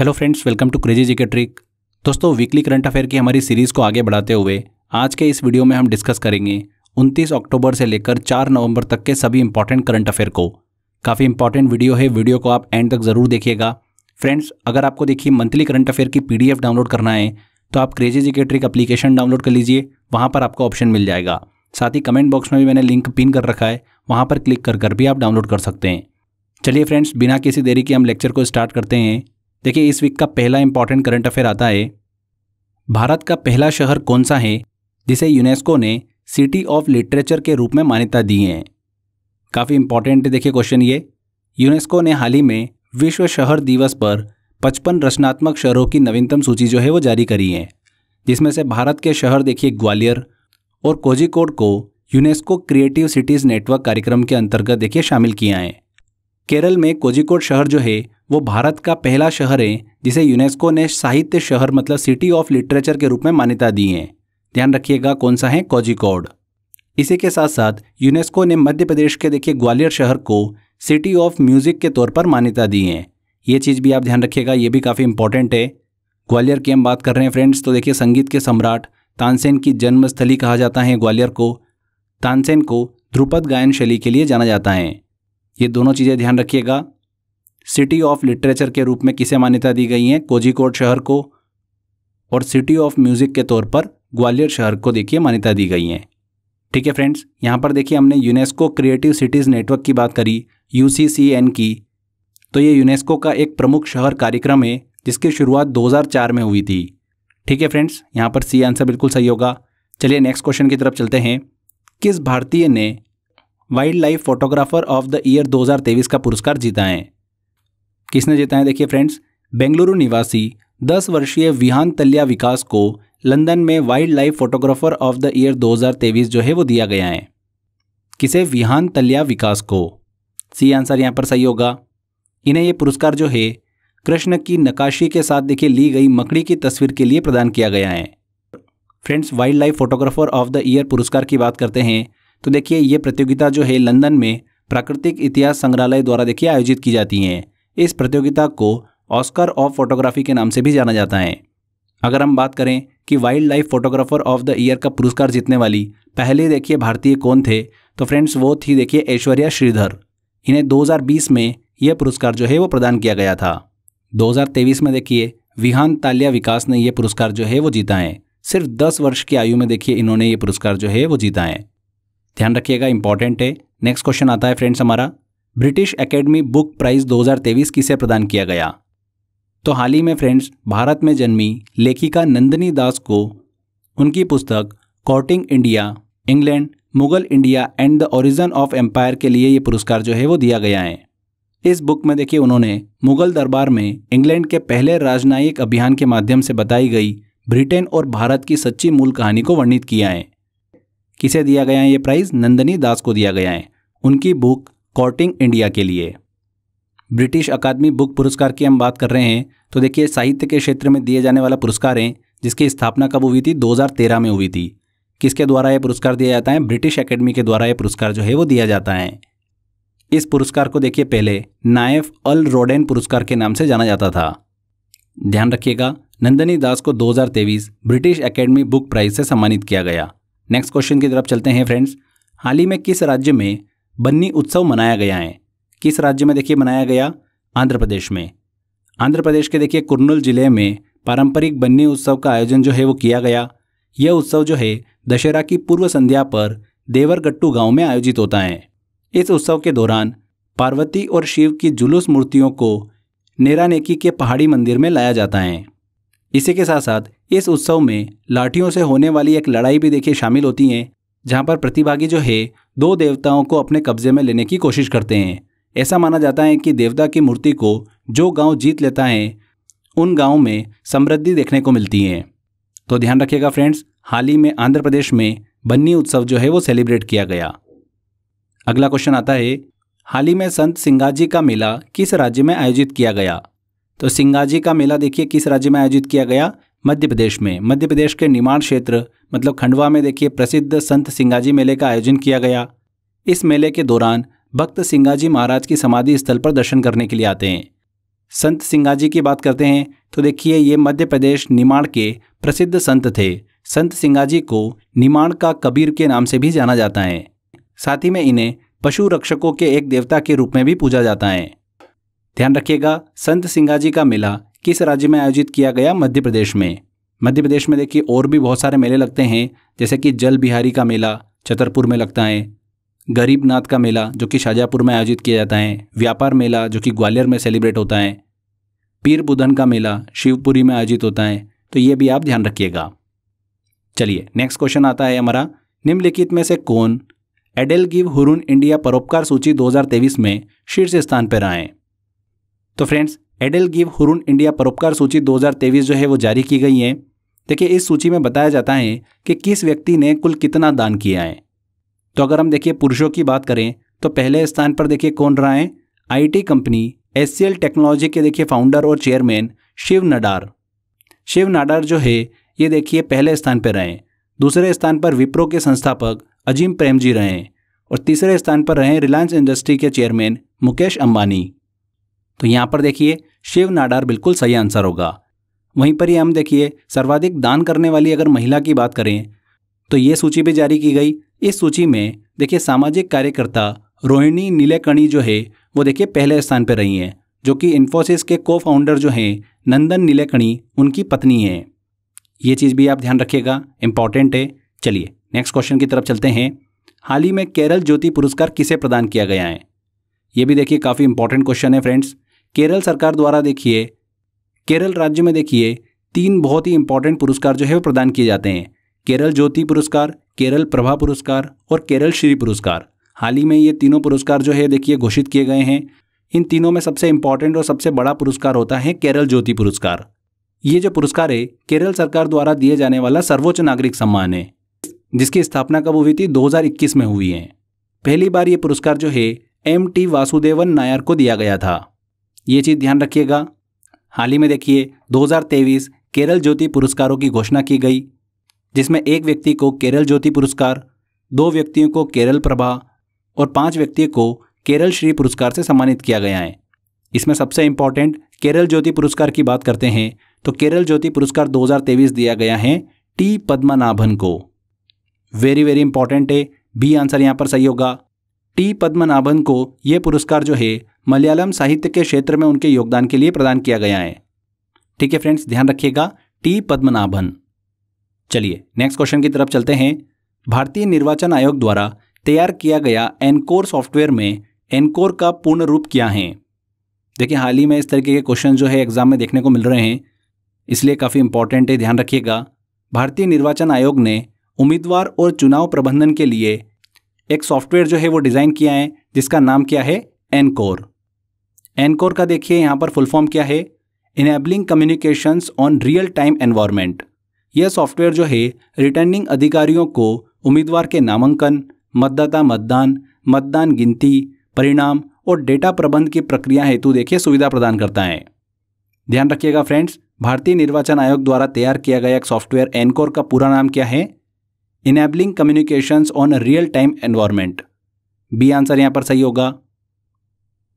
hello friends welcome to crazy G K trick दोस्तों weekly current affair की हमारी series को आगे बढ़ाते हुए आज के इस वीडियो में हम डिस्कस करेंगे 29 अक्टूबर से लेकर 4 नवंबर तक के सभी इंपॉर्टेंट करंट अफेयर को काफ़ी इंपॉर्टेंट वीडियो है वीडियो को आप एंड तक ज़रूर देखिएगा फ्रेंड्स अगर आपको देखिए मंथली करंट अफेयर की पी डाउनलोड करना है तो आप crazy G K trick application download कर लीजिए वहाँ पर आपको ऑप्शन मिल जाएगा साथ ही कमेंट बॉक्स में भी मैंने लिंक पिन कर रखा है वहाँ पर क्लिक कर कर भी आप डाउनलोड कर सकते हैं चलिए फ्रेंड्स बिना किसी देरी के हम लेक्चर को स्टार्ट करते हैं देखिए इस वीक का पहला इंपॉर्टेंट करंट अफेयर आता है भारत का पहला शहर कौन सा है जिसे यूनेस्को ने सिटी ऑफ लिटरेचर के रूप में मान्यता दी है काफ़ी इंपॉर्टेंट देखिए क्वेश्चन ये यूनेस्को ने हाल ही में विश्व शहर दिवस पर पचपन रचनात्मक शहरों की नवीनतम सूची जो है वो जारी करी है जिसमें से भारत के शहर देखिए ग्वालियर और कोजिकोड को यूनेस्को क्रिएटिव सिटीज़ नेटवर्क कार्यक्रम के अंतर्गत देखिए शामिल किया है केरल में कोजिकोड शहर जो है वो भारत का पहला शहर है जिसे यूनेस्को ने साहित्य शहर मतलब सिटी ऑफ लिटरेचर के रूप में मान्यता दी है ध्यान रखिएगा कौन सा है कोजिकोड इसी के साथ साथ यूनेस्को ने मध्य प्रदेश के देखिए ग्वालियर शहर को सिटी ऑफ म्यूज़िक के तौर पर मान्यता दी है ये चीज़ भी आप ध्यान रखिएगा ये भी काफ़ी इंपॉर्टेंट है ग्वालियर की हम बात कर रहे हैं फ्रेंड्स तो देखिए संगीत के सम्राट तानसेन की जन्मस्थली कहा जाता है ग्वालियर को तानसेन को ध्रुपद गायन शैली के लिए जाना जाता है ये दोनों चीज़ें ध्यान रखिएगा सिटी ऑफ लिटरेचर के रूप में किसे मान्यता दी गई है कोजिकोड शहर को और सिटी ऑफ म्यूज़िक के तौर पर ग्वालियर शहर को देखिए मान्यता दी गई है ठीक है फ्रेंड्स यहाँ पर देखिए हमने यूनेस्को क्रिएटिव सिटीज़ नेटवर्क की बात करी यू की तो ये यूनेस्को का एक प्रमुख शहर कार्यक्रम है जिसकी शुरुआत 2004 में हुई थी ठीक है फ्रेंड्स यहाँ पर सी आंसर बिल्कुल सही होगा चलिए नेक्स्ट क्वेश्चन की तरफ चलते हैं किस भारतीय ने wild life photographer of the year 2023 का पुरस्कार जीता है किसने जीता है देखिए फ्रेंड्स बेंगलुरु निवासी 10 वर्षीय विहान तल्या विकास को लंदन में wild life photographer of the year 2023 जो है वो दिया गया है किसे विहान तल्या विकास को सी आंसर यहाँ पर सही होगा इन्हें ये पुरस्कार जो है कृष्ण की नकाशी के साथ देखिए ली गई मकड़ी की तस्वीर के लिए प्रदान किया गया है friends wild life photographer of the year पुरस्कार की बात करते हैं तो देखिए ये प्रतियोगिता जो है लंदन में प्राकृतिक इतिहास संग्रहालय द्वारा देखिए आयोजित की जाती हैं इस प्रतियोगिता को ऑस्कर ऑफ फोटोग्राफी के नाम से भी जाना जाता है अगर हम बात करें कि wild life photographer of the year का पुरस्कार जीतने वाली पहले देखिए भारतीय कौन थे तो फ्रेंड्स वो थी देखिए ऐश्वर्या श्रीधर इन्हें 2020 में यह पुरस्कार जो है वो प्रदान किया गया था 2023 में देखिए विहान तालिया विकास ने यह पुरस्कार जो है वो जीता है सिर्फ 10 वर्ष की आयु में देखिए इन्होंने ये पुरस्कार जो है वो जीता है ध्यान रखिएगा इंपॉर्टेंट है नेक्स्ट क्वेश्चन आता है फ्रेंड्स हमारा ब्रिटिश एकेडमी बुक प्राइज 2023 किसे प्रदान किया गया तो हाल ही में फ्रेंड्स भारत में जन्मी लेखिका नंदनी दास को उनकी पुस्तक courting India England Mughal India and the origin of empire के लिए ये पुरस्कार जो है वो दिया गया है इस बुक में देखिए उन्होंने मुगल दरबार में इंग्लैंड के पहले राजनयिक अभियान के माध्यम से बताई गई ब्रिटेन और भारत की सच्ची मूल कहानी को वर्णित किया है किसे दिया गया है ये प्राइज़ नंदनी दास को दिया गया है उनकी बुक कॉटिंग इंडिया के लिए ब्रिटिश अकादमी बुक पुरस्कार की हम बात कर रहे हैं तो देखिए साहित्य के क्षेत्र में दिए जाने वाला पुरस्कार है जिसकी स्थापना कब हुई थी 2013 में हुई थी किसके द्वारा यह पुरस्कार दिया जाता है ब्रिटिश अकेडमी के द्वारा यह पुरस्कार जो है वो दिया जाता है इस पुरस्कार को देखिए पहले नायफ अल रोडेन पुरस्कार के नाम से जाना जाता था ध्यान रखिएगा नंदनी दास को दो ब्रिटिश एकेडमी बुक प्राइज से सम्मानित किया गया नेक्स्ट क्वेश्चन की तरफ चलते हैं फ्रेंड्स हाल ही में किस राज्य में बन्नी उत्सव मनाया गया है किस राज्य में देखिए मनाया गया आंध्र प्रदेश में आंध्र प्रदेश के देखिए कुरनूल जिले में पारंपरिक बन्नी उत्सव का आयोजन जो है वो किया गया यह उत्सव जो है दशहरा की पूर्व संध्या पर देवरगट्टू गांव में आयोजित होता है इस उत्सव के दौरान पार्वती और शिव की जुलूस मूर्तियों को नेरानेकी के पहाड़ी मंदिर में लाया जाता है इसी के साथ साथ इस उत्सव में लाठियों से होने वाली एक लड़ाई भी देखिए शामिल होती है जहाँ पर प्रतिभागी जो है दो देवताओं को अपने कब्जे में लेने की कोशिश करते हैं ऐसा माना जाता है कि देवता की मूर्ति को जो गांव जीत लेता है उन गांव में समृद्धि देखने को मिलती है तो ध्यान रखिएगा फ्रेंड्स हाल ही में आंध्र प्रदेश में बन्नी उत्सव जो है वो सेलिब्रेट किया गया अगला क्वेश्चन आता है हाल ही में संत सिंगाजी का मेला किस राज्य में आयोजित किया गया तो सिंगाजी का मेला देखिए किस राज्य में आयोजित किया गया मध्य प्रदेश में मध्य प्रदेश के निमाड़ क्षेत्र मतलब खंडवा में देखिए प्रसिद्ध संत सिंगाजी मेले का आयोजन किया गया इस मेले के दौरान भक्त सिंगाजी महाराज की समाधि स्थल पर दर्शन करने के लिए आते हैं संत सिंगाजी की बात करते हैं तो देखिए ये मध्य प्रदेश निमाड़ के प्रसिद्ध संत थे संत सिंगाजी को निमाड़ का कबीर के नाम से भी जाना जाता है साथ ही में इन्हें पशु रक्षकों के एक देवता के रूप में भी पूजा जाता है ध्यान रखिएगा संत सिंगाजी का मेला किस राज्य में आयोजित किया गया मध्य प्रदेश में मध्य प्रदेश में देखिए और भी बहुत सारे मेले लगते हैं जैसे कि जल बिहारी का मेला छतरपुर में लगता है गरीबनाथ का मेला जो कि शाजापुर में आयोजित किया जाता है व्यापार मेला जो कि ग्वालियर में सेलिब्रेट होता है पीर बुधन का मेला शिवपुरी में आयोजित होता है तो ये भी आप ध्यान रखिएगा चलिए नेक्स्ट क्वेश्चन आता है हमारा निम्नलिखित में से कौन एडेल गिव हुरून इंडिया परोपकार सूची 2023 में शीर्ष स्थान पर आए तो फ्रेंड्स एडल गिव हुरुन इंडिया परोपकार सूची 2023 जो है वो जारी की गई है देखिए इस सूची में बताया जाता है कि किस व्यक्ति ने कुल कितना दान किया है तो अगर हम देखिए पुरुषों की बात करें तो पहले स्थान पर देखिए कौन रहा है आईटी कंपनी एस टेक्नोलॉजी के देखिए फाउंडर और चेयरमैन शिव नडार शिव नाडार जो है ये देखिए पहले स्थान पर रहे दूसरे स्थान पर विप्रो के संस्थापक अजीम प्रेम जी रहे और तीसरे स्थान पर रहे रिलायंस इंडस्ट्री के चेयरमैन मुकेश अंबानी तो यहाँ पर देखिए शिव नाडार बिल्कुल सही आंसर होगा वहीं पर ही हम देखिए सर्वाधिक दान करने वाली अगर महिला की बात करें तो ये सूची भी जारी की गई इस सूची में देखिए सामाजिक कार्यकर्ता रोहिणी नीलेकणी जो है वो देखिए पहले स्थान पर रही हैं जो कि इन्फोसिस के को फाउंडर जो हैं नंदन नीलेकणी उनकी पत्नी हैं ये चीज़ भी आप ध्यान रखिएगा इंपॉर्टेंट है चलिए नेक्स्ट क्वेश्चन की तरफ चलते हैं हाल ही में केरल ज्योति पुरस्कार किसे प्रदान किया गया है ये भी देखिए काफ़ी इंपॉर्टेंट क्वेश्चन है फ्रेंड्स केरल सरकार द्वारा देखिए केरल राज्य में देखिए तीन बहुत ही इंपॉर्टेंट पुरस्कार जो है वो प्रदान किए जाते हैं केरल ज्योति पुरस्कार केरल प्रभा पुरस्कार और केरल श्री पुरस्कार हाल ही में ये तीनों पुरस्कार जो है देखिए घोषित किए गए हैं इन तीनों में सबसे इंपॉर्टेंट और सबसे बड़ा पुरस्कार होता है केरल ज्योति पुरस्कार ये जो पुरस्कार है केरल सरकार द्वारा दिए जाने वाला सर्वोच्च नागरिक सम्मान है जिसकी स्थापना कब हुई थी 2021 में हुई है पहली बार ये पुरस्कार जो है एम टी वासुदेवन नायर को दिया गया था ये चीज़ ध्यान रखिएगा हाल ही में देखिए 2023 केरल ज्योति पुरस्कारों की घोषणा की गई जिसमें एक व्यक्ति को केरल ज्योति पुरस्कार दो व्यक्तियों को केरल प्रभा और पांच व्यक्तियों को केरल श्री पुरस्कार से सम्मानित किया गया है इसमें सबसे इम्पॉर्टेंट केरल ज्योति पुरस्कार की बात करते हैं तो केरल ज्योति पुरस्कार 2023 दिया गया है टी पद्मनाभन को वेरी वेरी इंपॉर्टेंट है बी आंसर यहाँ पर सही होगा टी पद्मनाभन को ये पुरस्कार जो है मलयालम साहित्य के क्षेत्र में उनके योगदान के लिए प्रदान किया गया है ठीक है फ्रेंड्स ध्यान रखिएगा टी पद्मनाभन चलिए नेक्स्ट क्वेश्चन की तरफ चलते हैं भारतीय निर्वाचन आयोग द्वारा तैयार किया गया एनकोर सॉफ्टवेयर में एनकोर का पूर्ण रूप क्या है देखिए हाल ही में इस तरीके के क्वेश्चन जो है एग्जाम में देखने को मिल रहे हैं इसलिए काफ़ी इंपॉर्टेंट है ध्यान रखिएगा भारतीय निर्वाचन आयोग ने उम्मीदवार और चुनाव प्रबंधन के लिए एक सॉफ्टवेयर जो है वो डिज़ाइन किया है जिसका नाम क्या है एनकोर एनकोर का देखिए यहाँ पर फुल फॉर्म क्या है enabling communications on real time environment यह सॉफ्टवेयर जो है रिटर्निंग अधिकारियों को उम्मीदवार के नामांकन मतदाता मतदान मतदान गिनती परिणाम और डेटा प्रबंध की प्रक्रिया हेतु देखिए सुविधा प्रदान करता है ध्यान रखिएगा फ्रेंड्स भारतीय निर्वाचन आयोग द्वारा तैयार किया गया एक सॉफ्टवेयर एनकोर का पूरा नाम क्या है enabling communication on real time environment B answer यहां पर सही होगा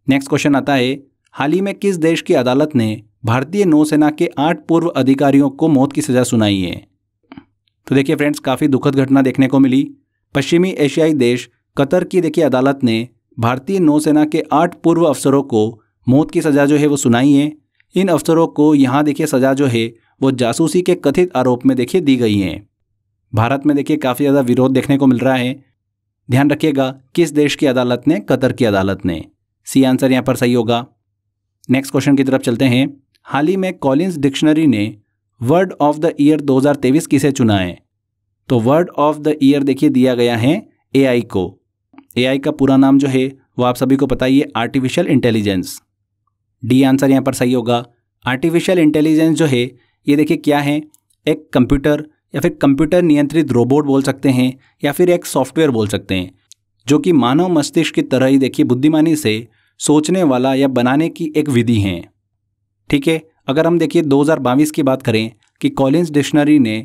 नेक्स्ट क्वेश्चन आता है हाल ही में किस देश की अदालत ने भारतीय नौसेना के आठ पूर्व अधिकारियों को मौत की सज़ा सुनाई है तो देखिए फ्रेंड्स काफ़ी दुखद घटना देखने को मिली पश्चिमी एशियाई देश कतर की देखिए अदालत ने भारतीय नौसेना के आठ पूर्व अफसरों को मौत की सज़ा जो है वो सुनाई है इन अफसरों को यहाँ देखिए सज़ा जो है वो जासूसी के कथित आरोप में देखिए दी गई हैं भारत में देखिए काफ़ी ज़्यादा विरोध देखने को मिल रहा है ध्यान रखिएगा किस देश की अदालत ने कतर की अदालत ने सी आंसर यहाँ पर सही होगा नेक्स्ट क्वेश्चन की तरफ चलते हैं हाल ही में कॉलिंस डिक्शनरी ने वर्ड ऑफ द ईयर 2023 किसे चुना है तो वर्ड ऑफ द ईयर देखिए दिया गया है ए को ए का पूरा नाम जो है वो आप सभी को पता ही है आर्टिफिशियल इंटेलिजेंस डी आंसर यहाँ पर सही होगा आर्टिफिशियल इंटेलिजेंस जो है ये देखिए क्या है एक कंप्यूटर या फिर कंप्यूटर नियंत्रित रोबोट बोल सकते हैं या फिर एक सॉफ्टवेयर बोल सकते हैं जो कि मानव मस्तिष्क की तरह ही देखिए बुद्धिमानी से सोचने वाला या बनाने की एक विधि है ठीक है अगर हम देखिए 2022 की बात करें कि कॉलिन्स डिक्शनरी ने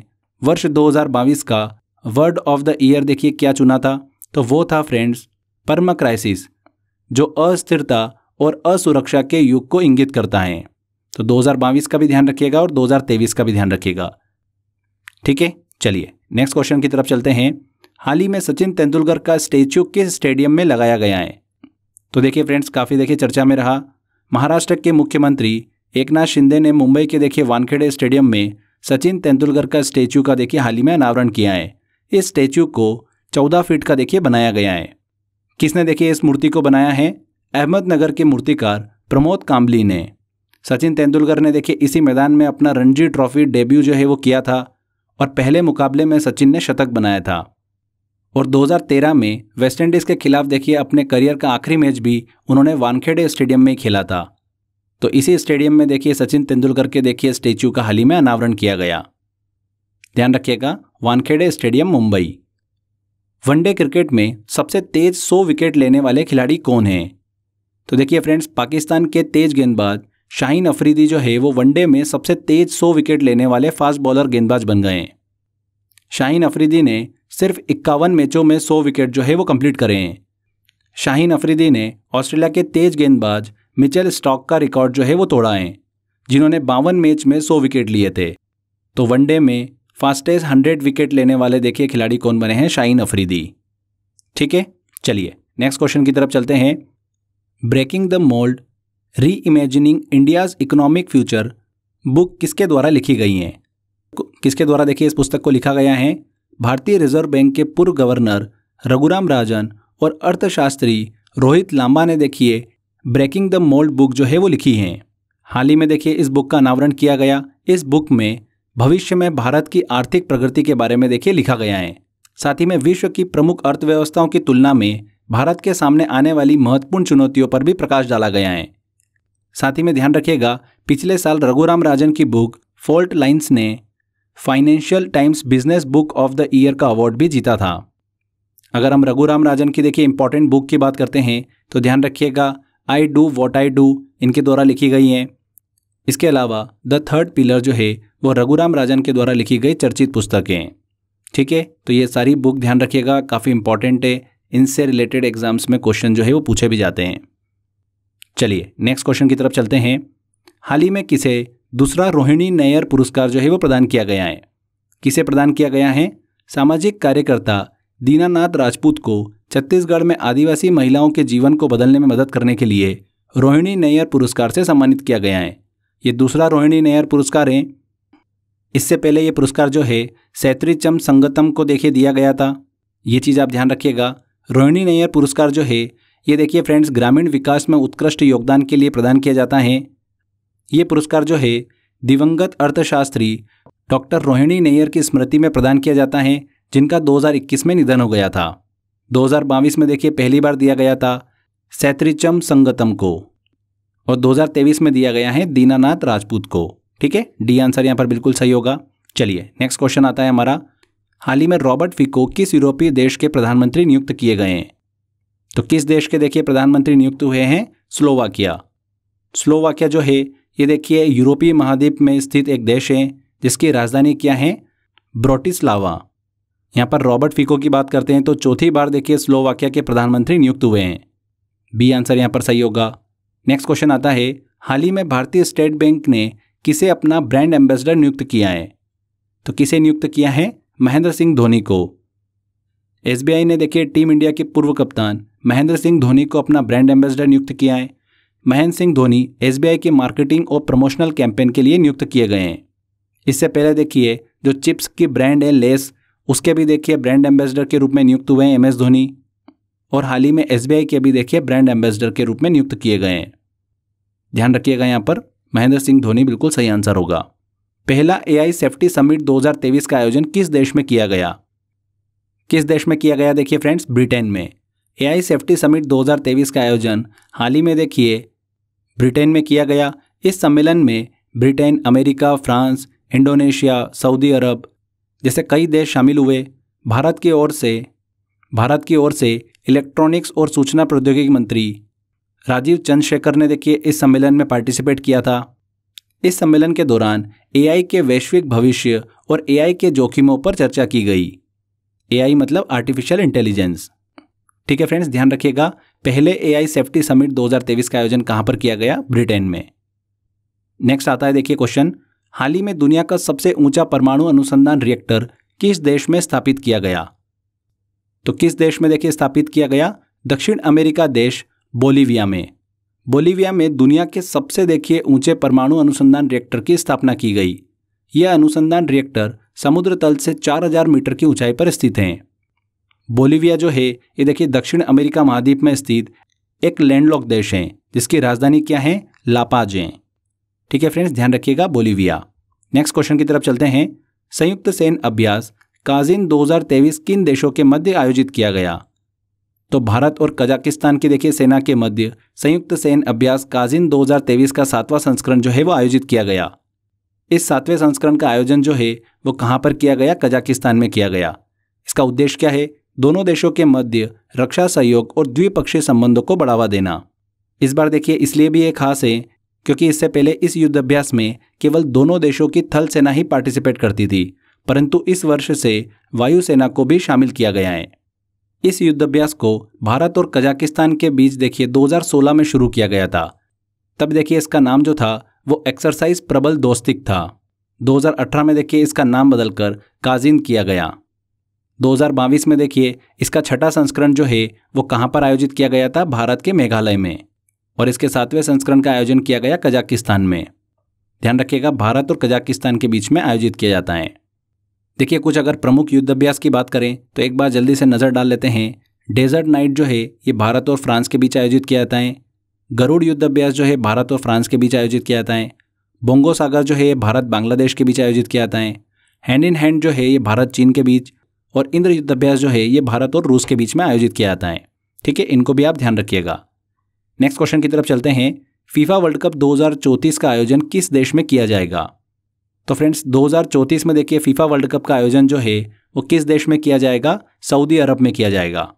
वर्ष 2022 का वर्ड ऑफ द ईयर देखिए क्या चुना था तो वो था फ्रेंड्स परमा क्राइसिस जो अस्थिरता और असुरक्षा के युग को इंगित करता है तो 2022 का भी ध्यान रखिएगा और 2023 का भी ध्यान रखिएगा ठीक है चलिए नेक्स्ट क्वेश्चन की तरफ चलते हैं हाल ही में सचिन तेंदुलकर का स्टेच्यू किस स्टेडियम में लगाया गया है तो देखिए फ्रेंड्स काफ़ी देखिए चर्चा में रहा महाराष्ट्र के मुख्यमंत्री एकनाथ शिंदे ने मुंबई के देखिए वानखेड़े स्टेडियम में सचिन तेंदुलकर का स्टेच्यू का देखिए हाल ही में अनावरण किया है इस स्टेच्यू को चौदह फीट का देखिए बनाया गया है किसने देखिए इस मूर्ति को बनाया है अहमदनगर के मूर्तिकार प्रमोद काम्बली ने सचिन तेंदुलकर ने देखिए इसी मैदान में अपना रणजी ट्रॉफी डेब्यू जो है वो किया था और पहले मुकाबले में सचिन ने शतक बनाया था और 2013 में वेस्टइंडीज़ के खिलाफ देखिए अपने करियर का आखिरी मैच भी उन्होंने वानखेड़े स्टेडियम में खेला था तो इसी स्टेडियम में देखिए सचिन तेंदुलकर के देखिए स्टेच्यू का हाल ही में अनावरण किया गया ध्यान रखिएगा Wankhede stadium Mumbai one day cricket में सबसे तेज 100 विकेट लेने वाले खिलाड़ी कौन हैं तो देखिए फ्रेंड्स पाकिस्तान के तेज गेंदबाज शाहीन अफरीदी जो है वो वनडे में सबसे तेज सौ विकेट लेने वाले फास्ट बॉलर गेंदबाज बन गए हैं शाहीन अफरीदी ने सिर्फ इक्यावन मैचों में सौ विकेट जो है वो कंप्लीट करे हैं शाहीन अफरीदी ने ऑस्ट्रेलिया के तेज गेंदबाज मिचेल स्टॉक का रिकॉर्ड जो है वो तोड़ा है जिन्होंने बावन मैच में सौ विकेट लिए थे तो वनडे में फास्टेस्ट हंड्रेड विकेट लेने वाले देखिए खिलाड़ी कौन बने हैं शाहीन अफरीदी ठीक है चलिए नेक्स्ट क्वेश्चन की तरफ चलते हैं breaking the mould reimagining India's economic future book किसके द्वारा लिखी गई हैं किसके द्वारा देखिए इस पुस्तक को लिखा गया है भारतीय रिजर्व बैंक के पूर्व गवर्नर रघुराम राजन और अर्थशास्त्री रोहित लांबा ने देखिए ब्रेकिंग द मोल्ड बुक जो है वो लिखी है हाल ही में देखिए इस बुक का अनावरण किया गया इस बुक में भविष्य में भारत की आर्थिक प्रगति के बारे में देखिए लिखा गया है साथ ही में विश्व की प्रमुख अर्थव्यवस्थाओं की तुलना में भारत के सामने आने वाली महत्वपूर्ण चुनौतियों पर भी प्रकाश डाला गया है साथ ही में ध्यान रखिएगा पिछले साल रघुराम राजन की बुक फॉल्ट लाइन्स ने financial times business book of the year का अवार्ड भी जीता था अगर हम रघुराम राजन की देखिए इंपॉर्टेंट बुक की बात करते हैं तो ध्यान रखिएगा I do what I do इनके द्वारा लिखी गई हैं इसके अलावा द थर्ड पिलर जो है वो रघुराम राजन के द्वारा लिखी गई चर्चित पुस्तकें ठीक है तो ये सारी बुक ध्यान रखिएगा काफ़ी इंपॉर्टेंट है इनसे रिलेटेड एग्जाम्स में क्वेश्चन जो है वो पूछे भी जाते हैं चलिए नेक्स्ट क्वेश्चन की तरफ चलते हैं हाल ही में किसे दूसरा रोहिणी नायर पुरस्कार जो है वो प्रदान किया गया है किसे प्रदान किया गया है सामाजिक कार्यकर्ता दीनानाथ राजपूत को छत्तीसगढ़ में आदिवासी महिलाओं के जीवन को बदलने में मदद करने के लिए रोहिणी नायर पुरस्कार से सम्मानित किया गया है ये दूसरा रोहिणी नायर पुरस्कार है इससे पहले ये पुरस्कार जो है चम संगतम को देखे दिया गया था ये चीज़ आप ध्यान रखिएगा रोहिणी नायर पुरस्कार जो है ये देखिए फ्रेंड्स ग्रामीण विकास में उत्कृष्ट योगदान के लिए प्रदान किया जाता है ये पुरस्कार जो है दिवंगत अर्थशास्त्री डॉक्टर रोहिणी नैयर की स्मृति में प्रदान किया जाता है जिनका 2021 में निधन हो गया था 2022 में देखिए पहली बार दिया गया था सैत्रिचम संगतम को और 2023 में दिया गया है दीनानाथ राजपूत को ठीक है डी आंसर यहाँ पर बिल्कुल सही होगा चलिए नेक्स्ट क्वेश्चन आता है हमारा हाल ही में रॉबर्ट फिको किस यूरोपीय देश के प्रधानमंत्री नियुक्त किए गए हैं तो किस देश के देखिए प्रधानमंत्री नियुक्त हुए हैं स्लोवाकिया स्लोवाकिया जो है ये देखिए यूरोपीय महाद्वीप में स्थित एक देश है जिसकी राजधानी क्या है ब्रोटिस्लावा यहाँ पर रॉबर्ट फिको की बात करते हैं तो चौथी बार देखिए स्लोवाकिया के प्रधानमंत्री नियुक्त हुए हैं बी आंसर यहाँ पर सही होगा नेक्स्ट क्वेश्चन आता है हाल ही में भारतीय स्टेट बैंक ने किसे अपना ब्रांड एम्बेसडर नियुक्त किया है तो किसे नियुक्त किया है महेंद्र सिंह धोनी को एसबीआई ने देखिए टीम इंडिया के पूर्व कप्तान महेंद्र सिंह धोनी को अपना ब्रांड एम्बेसडर नियुक्त किया है महेंद्र सिंह धोनी एसबीआई के मार्केटिंग और प्रमोशनल कैंपेन के लिए नियुक्त किए गए हैं इससे पहले देखिए जो चिप्स की ब्रांड है लेस उसके भी देखिए ब्रांड एम्बेसडर के रूप में नियुक्त हुए हैं एम धोनी और हाल ही में एस के भी देखिए ब्रांड एम्बेसडर के रूप में नियुक्त किए गए हैं ध्यान रखिएगा यहाँ पर महेंद्र सिंह धोनी बिल्कुल सही आंसर होगा पहला ए सेफ्टी समिट 2023 का आयोजन किस देश में किया गया किस देश में किया गया देखिए फ्रेंड्स ब्रिटेन में ए सेफ्टी समिट 2023 का आयोजन हाल ही में देखिए ब्रिटेन में किया गया इस सम्मेलन में Britain America France Indonesia Saudi Arab जैसे कई देश शामिल हुए भारत की ओर से भारत की ओर से इलेक्ट्रॉनिक्स और सूचना प्रौद्योगिकी मंत्री राजीव चंद्रशेखर ने देखिए इस सम्मेलन में पार्टिसिपेट किया था इस सम्मेलन के दौरान एआई के वैश्विक भविष्य और एआई के जोखिमों पर चर्चा की गई ए मतलब आर्टिफिशियल इंटेलिजेंस ठीक है फ्रेंड्स ध्यान रखिएगा पहले ए सेफ्टी समिट 2023 का आयोजन कहां पर किया गया ब्रिटेन में नेक्स्ट आता है देखिए क्वेश्चन हाल ही में दुनिया का सबसे ऊंचा परमाणु अनुसंधान रिएक्टर किस देश में स्थापित किया गया तो किस देश में देखिए स्थापित किया गया दक्षिण अमेरिका देश बोलीविया में बोलीविया में दुनिया के सबसे देखिए ऊंचे परमाणु अनुसंधान रिएक्टर की स्थापना की गई यह अनुसंधान रिएक्टर समुद्र तल से 4000 मीटर की ऊंचाई पर स्थित हैं बोलीविया जो है ये देखिए दक्षिण अमेरिका महाद्वीप में स्थित एक लैंडलॉक देश है जिसकी राजधानी क्या है लापाज है ठीक है फ्रेंड्स ध्यान रखिएगा बोलीविया नेक्स्ट क्वेश्चन की तरफ चलते हैं संयुक्त सेन अभ्यास काजिन 2023 किन देशों के मध्य आयोजित किया गया तो भारत और कजाकिस्तान की देखिए सेना के मध्य संयुक्त सेन अभ्यास काजिन 2023 का सातवां संस्करण जो है वो आयोजित किया गया इस सातवें संस्करण का आयोजन जो है वो कहाँ पर किया गया कजाकिस्तान में किया गया इसका उद्देश्य क्या है दोनों देशों के मध्य रक्षा सहयोग और द्विपक्षीय संबंधों को बढ़ावा देना इस बार देखिए इसलिए भी ये खास है क्योंकि इससे पहले इस युद्धाभ्यास में केवल दोनों देशों की थल सेना ही पार्टिसिपेट करती थी परंतु इस वर्ष से वायुसेना को भी शामिल किया गया है इस युद्धाभ्यास को भारत और कजाकिस्तान के बीच देखिए 2016 में शुरू किया गया था तब देखिए इसका नाम जो था वो एक्सरसाइज प्रबल दोस्तिक था 2018 में देखिए इसका नाम बदलकर काजिन किया गया 2022 में देखिए इसका छठा संस्करण जो है वो कहाँ पर आयोजित किया गया था भारत के मेघालय में और इसके सातवें संस्करण का आयोजन किया गया कजाकिस्तान में ध्यान रखिएगा भारत और कजाकिस्तान के बीच में आयोजित किया जाता है देखिए कुछ अगर प्रमुख युद्धाभ्यास की बात करें तो एक बार जल्दी से नज़र डाल लेते हैं डेजर्ट नाइट जो है ये भारत और फ्रांस के बीच आयोजित किया जाता है गरुड़ युद्ध अभ्यास जो है भारत और फ्रांस के बीच आयोजित किया जाता है बोंगो सागर जो है ये भारत बांग्लादेश के बीच आयोजित किया जाता है हैंड इन हैंड जो है ये भारत चीन के बीच और इंद्र युद्ध अभ्यास जो है ये भारत और रूस के बीच में आयोजित किया जाता है ठीक है इनको भी आप ध्यान रखिएगा नेक्स्ट क्वेश्चन की तरफ चलते हैं फीफा वर्ल्ड कप दो का आयोजन किस देश में किया जाएगा तो फ्रेंड्स दो में देखिए फीफा वर्ल्ड कप का आयोजन जो है वो किस देश में किया जाएगा सऊदी अरब में किया जाएगा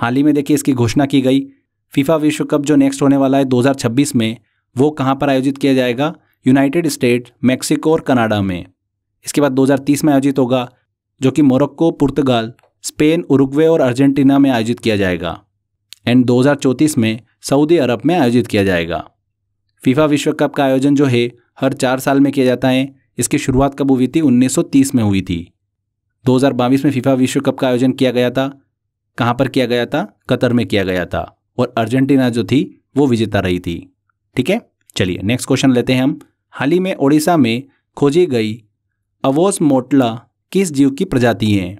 हाल ही में देखिए इसकी घोषणा की गई फीफा विश्व कप जो नेक्स्ट होने वाला है 2026 में वो कहाँ पर आयोजित किया जाएगा यूनाइटेड स्टेट मैक्सिको और कनाडा में इसके बाद 2030 में आयोजित होगा जो कि मोरक्को पुर्तगाल स्पेन उरुग्वे और अर्जेंटीना में आयोजित किया जाएगा एंड दो में सऊदी अरब में आयोजित किया जाएगा फीफा विश्व कप का आयोजन जो है हर चार साल में किया जाता है इसकी शुरुआत कब हुई थी 1930 में हुई थी 2022 में फीफा विश्व कप का आयोजन किया गया था कहाँ पर किया गया था कतर में किया गया था और अर्जेंटीना जो थी वो विजेता रही थी ठीक है चलिए नेक्स्ट क्वेश्चन लेते हैं हम हाल ही में ओडिशा में खोजी गई अवोस मोटला किस जीव की प्रजाति है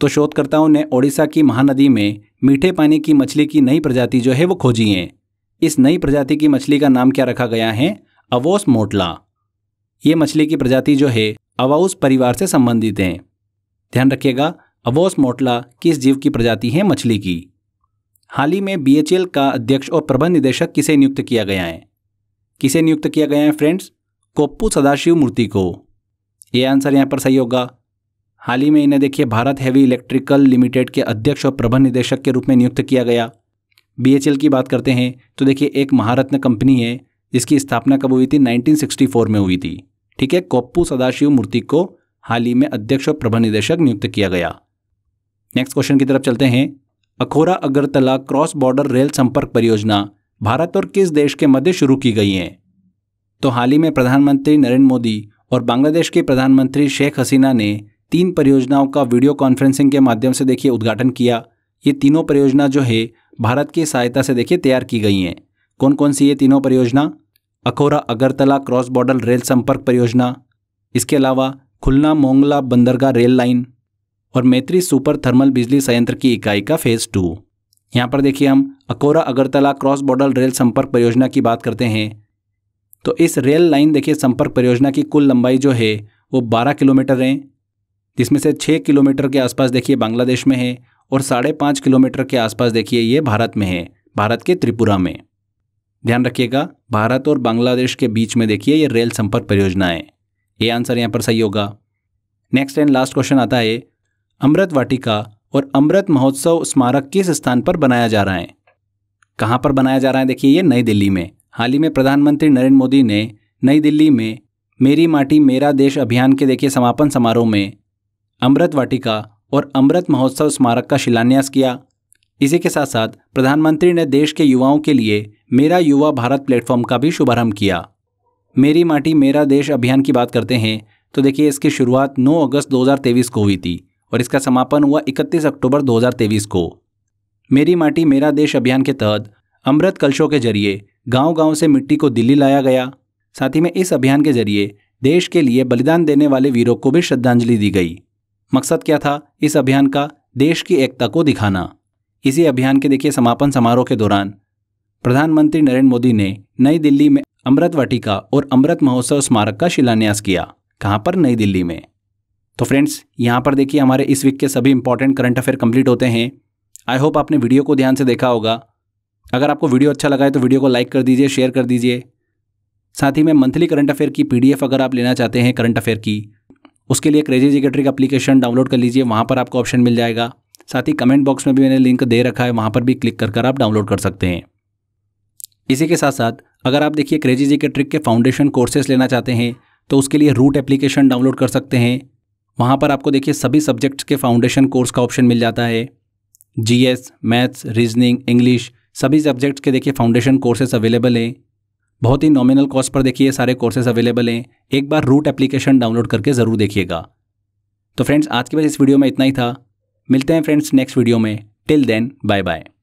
तो शोधकर्ताओं ने ओडिशा की महानदी में मीठे पानी की मछली की नई प्रजाति जो है वो खोजी है इस नई प्रजाति की मछली का नाम क्या रखा गया है अवोस मोटला ये मछली की प्रजाति जो है अवाउस परिवार से संबंधित है ध्यान रखिएगा अवोस मोटला किस जीव की प्रजाति है मछली की हाल ही में बीएचएल का अध्यक्ष और प्रबंध निदेशक किसे नियुक्त किया गया है किसे नियुक्त किया गया है फ्रेंड्स कोप्पू सदाशिव मूर्ति को यह आंसर यहाँ पर सही होगा हाल ही में इन्हें देखिए भारत हैवी इलेक्ट्रिकल लिमिटेड के अध्यक्ष और प्रबंध निदेशक के रूप में नियुक्त किया गया बी की बात करते हैं तो देखिए एक महारत्न कंपनी है जिसकी स्थापना कब हुई थी 1964 में हुई थी ठीक है कोप्पू सदाशिव मूर्ति को हाल ही में अध्यक्ष और प्रबंध निदेशक नियुक्त किया गया नेक्स्ट क्वेश्चन की तरफ चलते हैं Akhaura Agartala cross border rail संपर्क परियोजना भारत और किस देश के मध्य शुरू की गई है तो हाल ही में प्रधानमंत्री नरेंद्र मोदी और बांग्लादेश के प्रधानमंत्री शेख हसीना ने तीन परियोजनाओं का वीडियो कॉन्फ्रेंसिंग के माध्यम से देखिए उद्घाटन किया ये तीनों परियोजना जो है भारत की सहायता से देखिए तैयार की गई हैं कौन कौन सी ये तीनों परियोजना Akhaura Agartala cross border rail संपर्क परियोजना इसके अलावा खुलना मोंगला बंदरगाह रेल लाइन और मैत्री सुपर थर्मल बिजली संयंत्र की इकाई का फेज़ टू यहाँ पर देखिए हम Akhaura Agartala cross border rail संपर्क परियोजना की बात करते हैं तो इस रेल लाइन देखिए संपर्क परियोजना की कुल लंबाई जो है वो 12 किलोमीटर है जिसमें से 6 किलोमीटर के आसपास देखिए बांग्लादेश में है और साढ़े पाँच किलोमीटर के आसपास देखिए ये भारत में है भारत के त्रिपुरा में ध्यान रखिएगा भारत और बांग्लादेश के बीच में देखिए ये रेल संपर्क परियोजना है ये आंसर यहाँ पर सही होगा नेक्स्ट एंड लास्ट क्वेश्चन आता है अमृत वाटिका और अमृत महोत्सव स्मारक किस स्थान पर बनाया जा रहा है कहाँ पर बनाया जा रहा है देखिए ये नई दिल्ली में हाल ही में प्रधानमंत्री नरेंद्र मोदी ने नई दिल्ली में मेरी माटी मेरा देश अभियान के देखिए समापन समारोह में अमृत वाटिका और अमृत महोत्सव स्मारक का शिलान्यास किया इसी के साथ साथ प्रधानमंत्री ने देश के युवाओं के लिए मेरा युवा भारत प्लेटफॉर्म का भी शुभारंभ किया मेरी माटी मेरा देश अभियान की बात करते हैं तो देखिए इसकी शुरुआत 9 अगस्त 2023 को हुई थी और इसका समापन हुआ 31 अक्टूबर 2023 को मेरी माटी मेरा देश अभियान के तहत अमृत कलशों के जरिए गांव-गांव से मिट्टी को दिल्ली लाया गया साथ ही में इस अभियान के जरिए देश के लिए बलिदान देने वाले वीरों को भी श्रद्धांजलि दी गई मकसद क्या था इस अभियान का देश की एकता को दिखाना इसी अभियान के देखिए समापन समारोह के दौरान प्रधानमंत्री नरेंद्र मोदी ने नई दिल्ली में अमृत वाटिका और अमृत महोत्सव स्मारक का शिलान्यास किया कहाँ पर नई दिल्ली में तो फ्रेंड्स यहाँ पर देखिए हमारे इस वीक के सभी इंपॉर्टेंट करंट अफेयर कंप्लीट होते हैं आई होप आपने वीडियो को ध्यान से देखा होगा अगर आपको वीडियो अच्छा लगा है तो वीडियो को लाइक कर दीजिए शेयर कर दीजिए साथ ही में मंथली करंट अफेयर की पीडीएफ अगर आप लेना चाहते हैं करंट अफेयर की उसके लिए क्रेजी जिकेट्रिक अप्लीकेशन डाउनलोड कर लीजिए वहाँ पर आपको ऑप्शन मिल जाएगा साथ ही कमेंट बॉक्स में भी मैंने लिंक दे रखा है वहाँ पर भी क्लिक कर कर आप डाउनलोड कर सकते हैं इसी के साथ साथ अगर आप देखिए क्रेजी जी के ट्रिक के फाउंडेशन कोर्सेज लेना चाहते हैं तो उसके लिए रूट एप्लीकेशन डाउनलोड कर सकते हैं वहाँ पर आपको देखिए सभी सब्जेक्ट्स के फाउंडेशन कोर्स का ऑप्शन मिल जाता है जीएस मैथ्स रीजनिंग इंग्लिश सभी सब्जेक्ट्स के देखिए फाउंडेशन कोर्सेस अवेलेबल हैं बहुत ही नॉमिनल कॉस्ट पर देखिए सारे कोर्सेस अवेलेबल हैं एक बार रूट एप्लीकेशन डाउनलोड करके ज़रूर देखिएगा तो फ्रेंड्स आज के बाद इस वीडियो में इतना ही था मिलते हैं फ्रेंड्स नेक्स्ट वीडियो में टिल देन बाय बाय